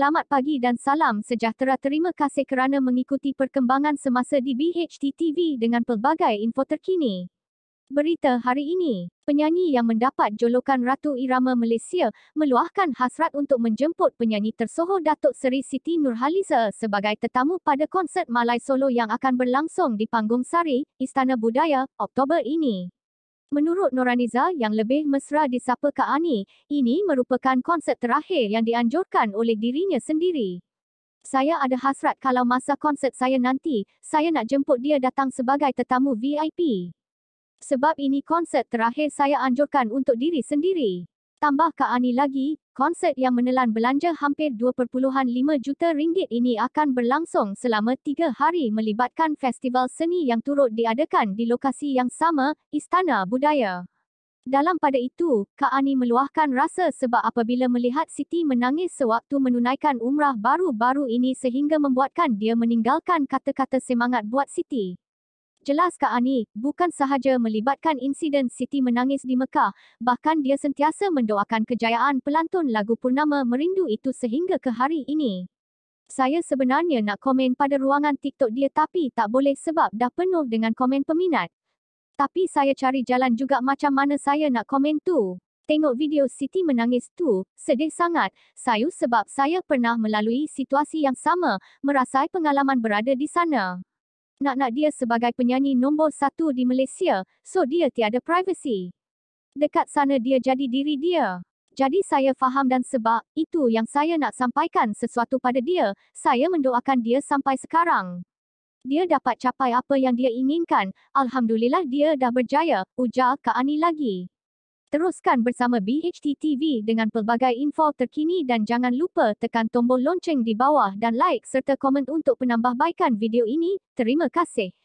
Selamat pagi dan salam sejahtera. Terima kasih kerana mengikuti perkembangan semasa di BHT TV dengan pelbagai info terkini. Berita hari ini, penyanyi yang mendapat jolokan Ratu Irama Malaysia meluahkan hasrat untuk menjemput penyanyi tersohor Datuk Seri Siti Nurhaliza sebagai tetamu pada konsert Malai Solo yang akan berlangsung di Panggung Sari, Istana Budaya, Oktober ini. Menurut Noraniza yang lebih mesra disapa Kak Ani, ini merupakan konsert terakhir yang dianjurkan oleh dirinya sendiri. Saya ada hasrat kalau masa konsert saya nanti, saya nak jemput dia datang sebagai tetamu VIP. Sebab ini konsert terakhir saya anjurkan untuk diri sendiri. Tambah Kak Ani lagi, konsert yang menelan belanja hampir 2.5 juta ringgit ini akan berlangsung selama tiga hari melibatkan festival seni yang turut diadakan di lokasi yang sama, Istana Budaya. Dalam pada itu, Kak Ani meluahkan rasa sebab apabila melihat Siti menangis sewaktu menunaikan umrah baru-baru ini sehingga membuatkan dia meninggalkan kata-kata semangat buat Siti. Jelas Kak Ani, bukan sahaja melibatkan insiden Siti menangis di Mekah, bahkan dia sentiasa mendoakan kejayaan pelantun lagu purnama Merindu itu sehingga ke hari ini. Saya sebenarnya nak komen pada ruangan TikTok dia tapi tak boleh sebab dah penuh dengan komen peminat. Tapi saya cari jalan juga macam mana saya nak komen tu. Tengok video Siti menangis tu, sedih sangat, sayu sebab saya pernah melalui situasi yang sama, merasai pengalaman berada di sana nak-nak dia sebagai penyanyi nombor satu di Malaysia, so dia tiada privacy. Dekat sana dia jadi diri dia. Jadi saya faham dan sebab itu yang saya nak sampaikan sesuatu pada dia, saya mendoakan dia sampai sekarang. Dia dapat capai apa yang dia inginkan, Alhamdulillah dia dah berjaya, ujar Kak Ani lagi. Teruskan bersama BHT TV dengan pelbagai info terkini dan jangan lupa tekan tombol lonceng di bawah dan like serta komen untuk penambahbaikan video ini. Terima kasih.